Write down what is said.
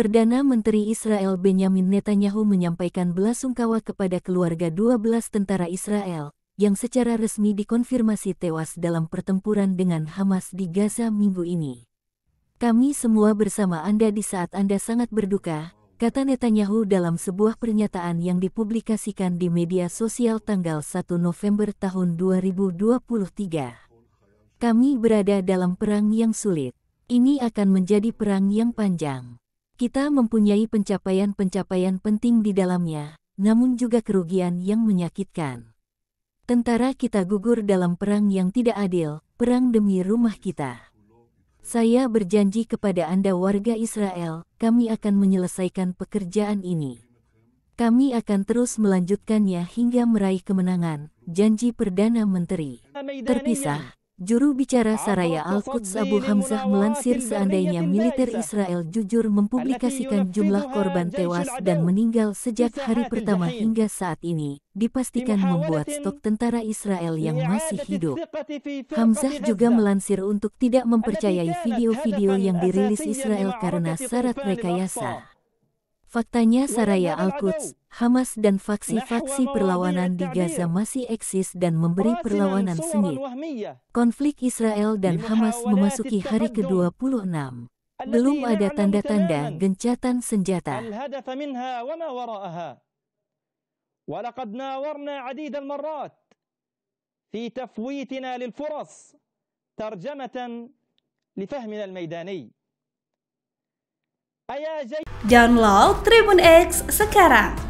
Perdana Menteri Israel Benjamin Netanyahu menyampaikan belasungkawa kepada keluarga 12 tentara Israel yang secara resmi dikonfirmasi tewas dalam pertempuran dengan Hamas di Gaza minggu ini. Kami semua bersama Anda di saat Anda sangat berduka, kata Netanyahu dalam sebuah pernyataan yang dipublikasikan di media sosial tanggal 1 November tahun 2023. Kami berada dalam perang yang sulit. Ini akan menjadi perang yang panjang. Kita mempunyai pencapaian-pencapaian penting di dalamnya, namun juga kerugian yang menyakitkan. Tentara kita gugur dalam perang yang tidak adil, perang demi rumah kita. Saya berjanji kepada Anda warga Israel, kami akan menyelesaikan pekerjaan ini. Kami akan terus melanjutkannya hingga meraih kemenangan, janji Perdana Menteri. Terpisah, Juru bicara Saraya Al-Quds Abu Hamzah melansir seandainya militer Israel jujur mempublikasikan jumlah korban tewas dan meninggal sejak hari pertama hingga saat ini, dipastikan membuat stok tentara Israel yang masih hidup. Hamzah juga melansir untuk tidak mempercayai video-video yang dirilis Israel karena syarat rekayasa. Faktanya Saraya Al-Quds, Hamas dan faksi-faksi perlawanan di Gaza masih eksis dan memberi perlawanan sengit. Konflik Israel dan Hamas memasuki hari ke-26. Belum ada tanda-tanda gencatan senjata. Download Tribun X sekarang